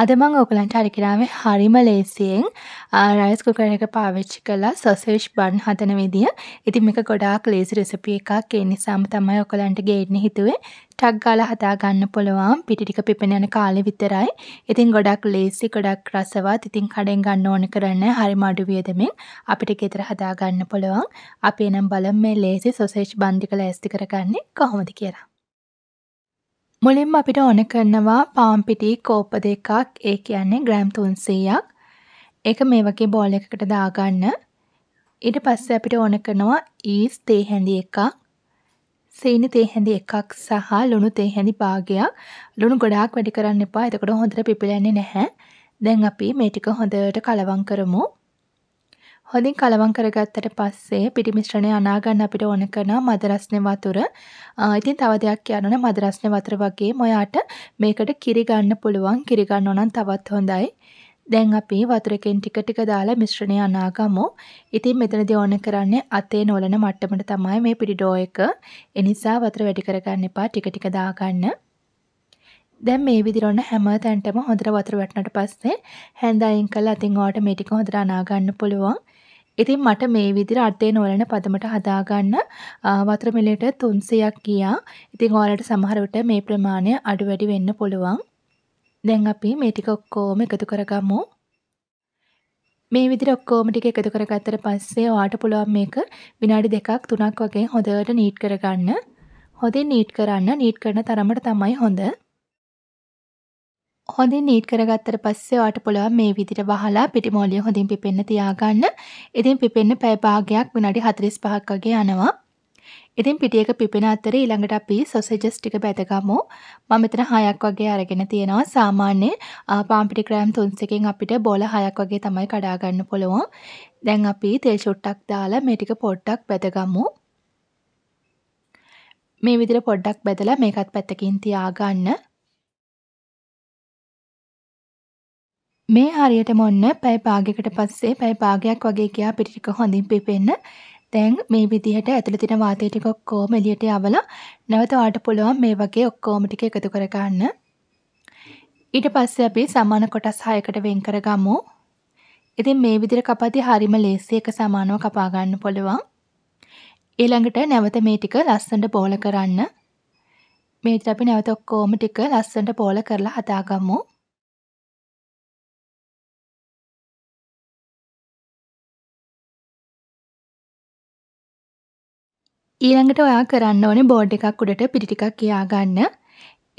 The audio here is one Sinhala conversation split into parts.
අදමං ඕගලන්ට අරිකිරාම හරිම ලේසියෙන් රයිස් කුකර එක පාවිච්චි කලා සොසේෂ් බන් හදන විදිිය ඉති මේක ගොඩාක් ලේසි රෙසපිය එකක් ඒ නිසාම තමයි ඔකලන්ට ගේන්න හිතුවේ ටක් ගාල හදා ගන්න පුළුවන් පිටිටික පිපෙන යන කාලෙ විතරයි ඉතින් ගොඩක් ලේසි ගොඩක් රසවත් ඉතින් කඩෙන් ගන්න ඕන කරන්න හරි මඩු වියදමින් අපිට ගෙතර හදා ගන්න පුළුවන් අපි එනම් බලම් මේ ලේසි සොසේෂ් බන්ධික ලෑස්ති කරගන්නේ කොහොමද කියලා මුලින්ම අපිට ඕන කරනවා පාන් පිටි කෝප්ප දෙකක්. ඒ කියන්නේ ග්‍රෑම් 300ක්. ඒක මේ වගේ බෝල් එකකට දාගන්න. ඊට පස්සේ අපිට ඕන කරනවා ඊස් තේ හැඳි එකක්. සීනි තේ හැඳි එකක් සහ ලුණු තේ හැඳි භාගයක්. ලුණු ගොඩාක් වැඩි කරන්න එපා. එතකොට හොඳට පිපිලෙන්නේ නැහැ. දැන් අපි මේ ටික හොඳට කලවම් කරමු. හොඳින් කලවම් කරගත්තට පස්සේ පිටි මිශ්‍රණය අනා ගන්න අපිට ඕන කරනවා මද රස්නේ වතුර. ඉතින් තව දෙයක් කියන්න ඕනේ මද රස්නේ වතුර වගේම ඔයාට මේකට කිරි ගන්න පුළුවන්. කිරි ගන්නෝ නම් තවත් හොඳයි. දැන් අපි වතුරකින් ටික ටික දාලා මිශ්‍රණය අනාගමු. ඉතින් මෙතනදී ඕන කරන්නේ අතේ නොලන මට්ටමට තමයි මේ පිටි ඩෝ එක. ඒ නිසා වතුර වැඩි කරගන්න එපා ටික ටික දාගන්න. දැන් මේ විදිහට හැම තැනටම හොඳට වතුර වැටුණාට පස්සේ හැඳ අයින් කළා අතින් ඔයාලට මේ ටික හොඳට අනා ගන්න පුළුවන්. ඉතින් මට මේ විදිහට අටේ නොවලන පදමට හදාගන්න වතුර මිලට 300ක් ගියා. ඉතින් ඔයාලට සමහර විට මේ ප්‍රමාණය අඩු වැඩි වෙන්න පුළුවන්. දැන් අපි මේ ටික ඔක්කොම එකතු කරගමු. මේ විදිහට ඔක්කොම ටික එකතු කරගත්තට පස්සේ ඔයාට පුළුවන් මේක විනාඩි දෙකක් තුනක් වගේ හොඳට නීට් කරගන්න. හොඳින් නීට් කරන්න නීට් කරන තරමට තමයි හොඳ. හොඳින් නීට් කරගත්තට පස්සේ ඔයාට පුළුවන් මේ විදිහට වහලා පිටිමෝලිය හොඳින් පිපෙන්න තියාගන්න. ඉතින් පිපෙන්න පැය භාගයක් විනාඩි 45ක් වගේ යනවා. ඉතින් පිටියක පිපෙන අතරේ ඊළඟට අපි සොසේජස් ටික බැදගමු. මම මෙතන 6ක් වගේ අරගෙන තියෙනවා. සාමාන්‍ය පාන් පිටි ග්‍රෑම් 300කින් අපිට බෝල 6ක් වගේ තමයි කඩා ගන්න පුළුවන්. දැන් අපි තෙල් චුට්ටක් දාලා මේ ටික පොඩ්ඩක් බැදගමු. මේ විදිහට පොඩ්ඩක් බැදලා මේකත් පැත්තකින් තියාගන්න. මේ හරියටම ඔන්න පැය භාගයකට පස්සේ පැය භාගයක් වගේ ගියා අපිට ටික හොඳින් පිපෙන්න. දැන් මේ විදිහට ඇතුළේ තියෙන වාතය ටික ඔක්කොම එළියට යවලා නැවත ඔයාලට පුළුවන් මේ වගේ ඔක්කොම ටික එකතු කර ගන්න. ඊට පස්සේ අපි සමාන කොටස් 6කට වෙන් කරගමු. ඉතින් මේ විදිහට කපද්දී හරිම ලේසි එක සමානව කපා ගන්න පුළුවන්. ඊළඟට නැවත මේ ටික ලස්සනට බෝල කරන්න. මේ විදිහට අපි නැවත ඔක්කොම ටික ලස්සනට බෝල කරලා හදාගමු. ඊළඟට ඔයා කරන්න ඕනේ බෝඩ් එකක් උඩට පිටි ටිකක් කියා ගන්න.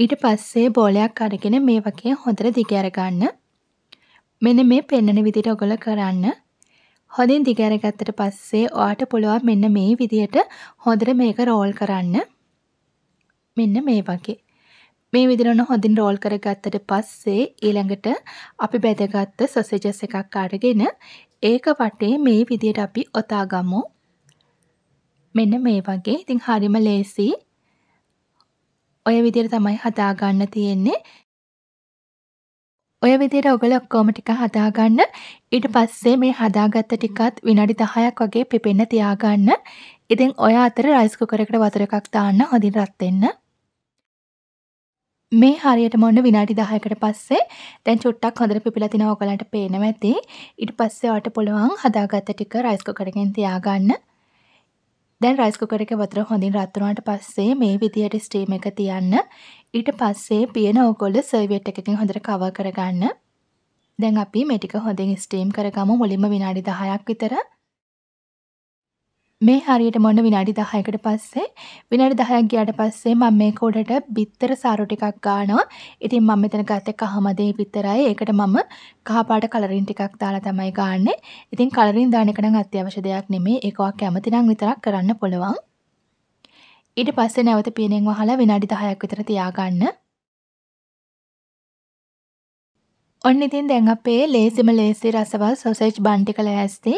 ඊට පස්සේ බෝලයක් අරගෙන මේ වගේ හොඳට දිග ඇරගන්න. මෙන්න මේ පෙන්නන විදිහට ඔයගොල්ලෝ කරන්න. හොඳින් දිග ඇරගත්තට පස්සේ ඔයාට පුළුවන් මෙන්න මේ විදිහට හොඳට මේක රෝල් කරන්න. මෙන්න මේ වගේ. මේ විදිහට ඔන්න හොඳින් රෝල් කරගත්තට පස්සේ ඊළඟට අපි බෙදගත්ත සොසේජස් එකක් අරගෙන ඒක වටේ මේ විදිහට අපි ඔතාගමු. මෙන්න මේ වගේ. ඉතින් හරිම ලේසියි. ඔය විදිහට තමයි හදාගන්න තියෙන්නේ. ඔය විදිහට ඔයගොල්ලෝ ඔක්කොම ටික හදාගන්න. ඊට පස්සේ මේ හදාගත්ත ටිකත් විනාඩි 10ක් වගේ පිපෙන්න තියාගන්න. ඉතින් ඔය අතර රයිස් කුකර් එකට වතුර එකක් දාන්න හොඳින් රත් වෙන්න. මේ හරියට මොන්න විනාඩි 10කට පස්සේ දැන් චුට්ටක් හොඳට පිපිලා තිනවා ඔයගලන්ට පේනවා ඇති. ඊට පස්සේ ඔයාලට පුළුවන් හදාගත්ත ටික රයිස් කුකර් එකෙන් තියාගන්න. දැන් රයිස් කුකර් එකේ වතුර හොඳින් රත් වුණාට පස්සේ මේ විදියට ස්ටීම් එක තියන්න. ඊට පස්සේ පියන ඕගොල්ලෝ සර්වියට් එකකින් හොඳට කවර් කරගන්න. දැන් අපි මේ ටික හොඳින් ස්ටීම් කරගමු මුලින්ම විනාඩි 10ක් විතර. මේ හරියට මොන්න විනාඩි 10කට පස්සේ විනාඩි 10ක් ගියාට පස්සේ මම මේක උඩට බිත්තර සාරු ටිකක් ගානවා. ඉතින් මම මෙතන ගත්තේ කහමදේ බිත්තරයි. ඒකට මම කහපාට කලරින් ටිකක් දාලා තමයි ගන්නෙ. ඉතින් කලරින් දාන එක නම් අත්‍යවශ්‍ය දෙයක් නෙමෙයි. ඒක ඔයා කැමති නම් විතරක් කරන්න පුළුවන්. ඊට පස්සේ නැවත පියනෙන් වහලා විනාඩි 10ක් විතර තියාගන්න. ඔන්න ඉතින් දැන් අපේ ලේසිම ලේසි රසවත් සොසේජ් බන් ටික ලෑස්ති.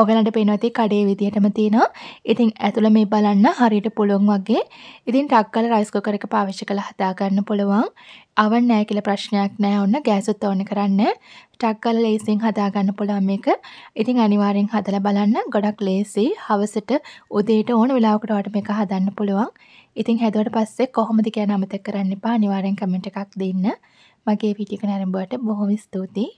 ඕගලන්ට පේනවති කඩේ විදියටම තියෙනවා. ඉතින් ඇතුළ මේ බලන්න හරියට පුළුවන් වගේ. ඉතින් ටක් කරලා රයිස් කුකර් එක පාවිච්චි කරලා හදා ගන්න පුළුවන්. අවන් නැහැ කියලා ප්‍රශ්නයක් නැහැ. ඔන්න ගෑසුත් ඕන කරන්න. ටක් කරලා ලේසියෙන් හදා ගන්න පුළුවන් මේක. ඉතින් අනිවාර්යෙන් හදලා බලන්න. ගොඩක් ලේසි. හවසට උදේට ඕන වෙලාවකට වට මේක හදන්න පුළුවන්. ඉතින් හැදුවට පස්සේ කොහොමද කියන අමතක කරන්න එපා. අනිවාර්යෙන් කමෙන්ට් එකක් දෙන්න. මගේ පිටික නැරඹුවට බොහොම ස්තුතියි.